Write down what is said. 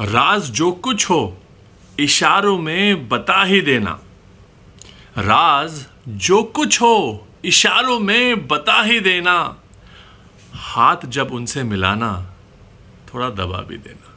राज जो कुछ हो इशारों में बता ही देना राज जो कुछ हो इशारों में बता ही देना हाथ जब उनसे मिलाना थोड़ा दबा भी देना